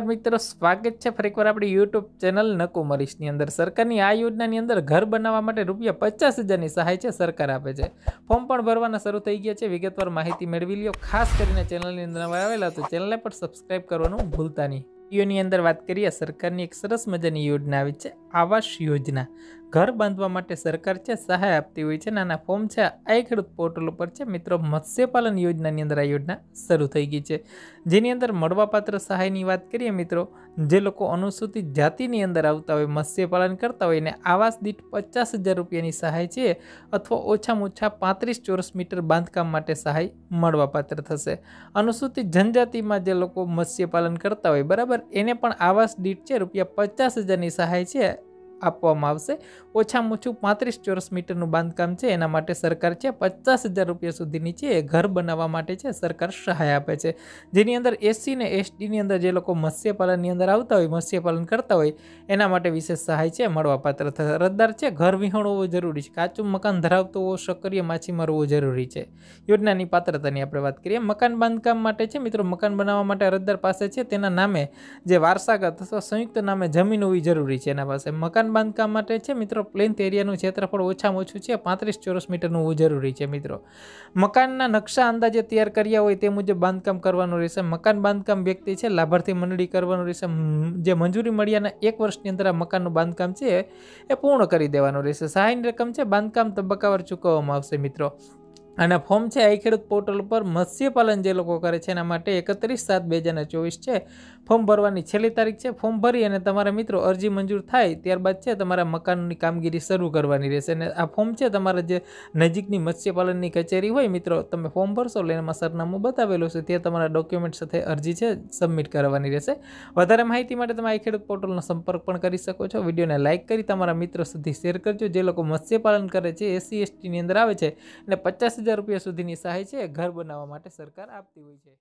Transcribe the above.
નમસ્કાર મિત્રો સ્વાગત છે ફરીકવાર આપણી યુટ્યુબ ચેનલ નકુમરીશની અંદર સરકારની આ યોજનાની અંદર ઘર બનાવવા માટે રૂપિયા પચાસ હજારની સહાય છે સરકાર આપે છે ફોર્મ પણ ભરવાના શરૂ થઈ ગયા છે વિગતવાર માહિતી મેળવી લો ખાસ કરીને ચેનલની અંદર આવેલા તો ચેનલને પણ સબસ્ક્રાઈબ કરવાનું ભૂલતા નહીં યોની અંદર વાત કરીએ સરકારની એક સરસ મજાની યોજના આવી છે આવાસ યોજના ઘર બાંધવા માટે સરકાર છે સહાય આપતી હોય છે નાના ફોર્મ છે આ ખેડૂત પોર્ટલ ઉપર છે મિત્રો મત્સ્યપાલન યોજનાની અંદર આ યોજના શરૂ થઈ ગઈ છે જેની અંદર મળવાપાત્ર સહાયની વાત કરીએ મિત્રો જે લોકો અનુસૂચિત જાતિની અંદર આવતા હોય મત્સ્યપાલન કરતા હોય એને આવાસ દીઠ પચાસ હજાર રૂપિયાની સહાય છે અથવા ઓછામાં ઓછા પાંત્રીસ ચોરસ મીટર બાંધકામ માટે સહાય મળવાપાત્ર થશે અનુસૂચિત જનજાતિમાં જે લોકો મત્સ્યપાલન કરતા હોય બરાબર એને પણ આવાસ દીઠ છે રૂપિયા પચાસ હજારની સહાય છે આપવામાં આવશે ઓછામાં ઓછું પાંત્રીસ ચોરસ મીટરનું બાંધકામ છે એના માટે સરકાર છે પચાસ હજાર રૂપિયા સુધીની છે એ ઘર બનાવવા માટે છે સરકાર સહાય આપે છે જેની અંદર એસસી ને એસટીની અંદર જે લોકો મત્સ્યપાલનની અંદર આવતા હોય મત્સ્યપાલન કરતા હોય એના માટે વિશેષ સહાય છે મળવાપાત્ર થશે રદ્દાર છે ઘર વિહોણ હોવું જરૂરી છે કાચું મકાન ધરાવતું હોવું સક્રિય માછીમાર હોવું જરૂરી છે યોજનાની પાત્રતાની આપણે વાત કરીએ મકાન બાંધકામ માટે છે મિત્રો મકાન બનાવવા માટે અરજદાર પાસે છે તેના નામે જે વારસાગત અથવા સંયુક્ત નામે જમીન હોવી જરૂરી છે એના પાસે મકાન મકાન બાંધકામ માટે છે મિત્રો પ્લેન્થ એરિયાનું ક્ષેત્રફળ ઓછામાં ઓછું છે પાંત્રીસ ચોરસ મીટરનું જરૂરી છે મિત્રો મકાનના નકશા અંદાજે તૈયાર કર્યા હોય તે મુજબ બાંધકામ કરવાનું રહેશે મકાન બાંધકામ વ્યક્તિ છે લાભાર્થી મંડળી કરવાનું રહેશે જે મંજૂરી મળ્યાના એક વર્ષની અંદર આ મકાનનું બાંધકામ છે એ પૂર્ણ કરી દેવાનું રહેશે સહાયની રકમ છે બાંધકામ તબક્કાવાર ચૂકવવામાં આવશે મિત્રો અને ફોર્મ છે આઈ ખેડૂત પોર્ટલ ઉપર મત્સ્યપાલન જે લોકો કરે છે એના માટે એકત્રીસ સાત બે હજાર ચોવીસ છે ફોર્મ ભરવાની છેલ્લી તારીખ છે ફોર્મ ભરી અને તમારા મિત્રો અરજી મંજૂર થાય ત્યારબાદ છે તમારા મકાનની કામગીરી શરૂ કરવાની રહેશે અને આ ફોર્મ છે તમારા જે નજીકની મત્સ્યપાલનની કચેરી હોય મિત્રો તમે ફોર્મ ભરશો એટલે એમાં સરનામું બતાવેલું છે ત્યાં તમારા ડોક્યુમેન્ટ સાથે અરજી છે સબમિટ કરવાની રહેશે વધારે માહિતી માટે તમે આ ખેડૂત પોર્ટલનો સંપર્ક પણ કરી શકો છો વિડીયોને લાઇક કરી તમારા મિત્રો સુધી શેર કરજો જે લોકો મત્સ્યપાલન કરે છે એસસી એસટીની અંદર આવે છે અને પચાસ હજાર રૂપિયા સુધીની સહાય છે ઘર બનાવવા માટે સરકાર આપતી હોય છે